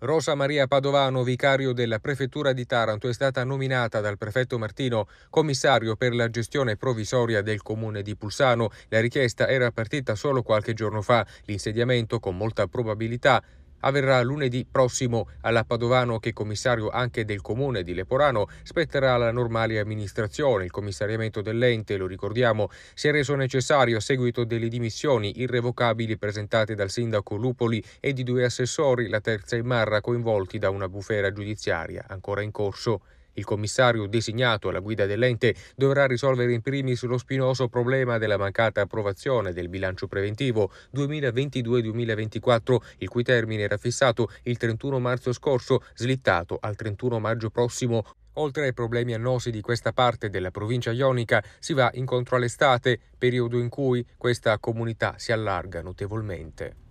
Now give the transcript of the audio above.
Rosa Maria Padovano, vicario della Prefettura di Taranto, è stata nominata dal prefetto Martino commissario per la gestione provvisoria del comune di Pulsano. La richiesta era partita solo qualche giorno fa. L'insediamento, con molta probabilità, avverrà lunedì prossimo. Alla Padovano, che è commissario anche del comune di Leporano, spetterà la normale amministrazione. Il commissariamento dell'ente, lo ricordiamo, si è reso necessario a seguito delle dimissioni irrevocabili presentate dal sindaco Lupoli e di due assessori, la terza e Marra, coinvolti da una bufera giudiziaria ancora in corso. Il commissario designato alla guida dell'ente dovrà risolvere in primis lo spinoso problema della mancata approvazione del bilancio preventivo 2022-2024, il cui termine era fissato il 31 marzo scorso, slittato al 31 maggio prossimo. Oltre ai problemi annosi di questa parte della provincia ionica, si va incontro all'estate, periodo in cui questa comunità si allarga notevolmente.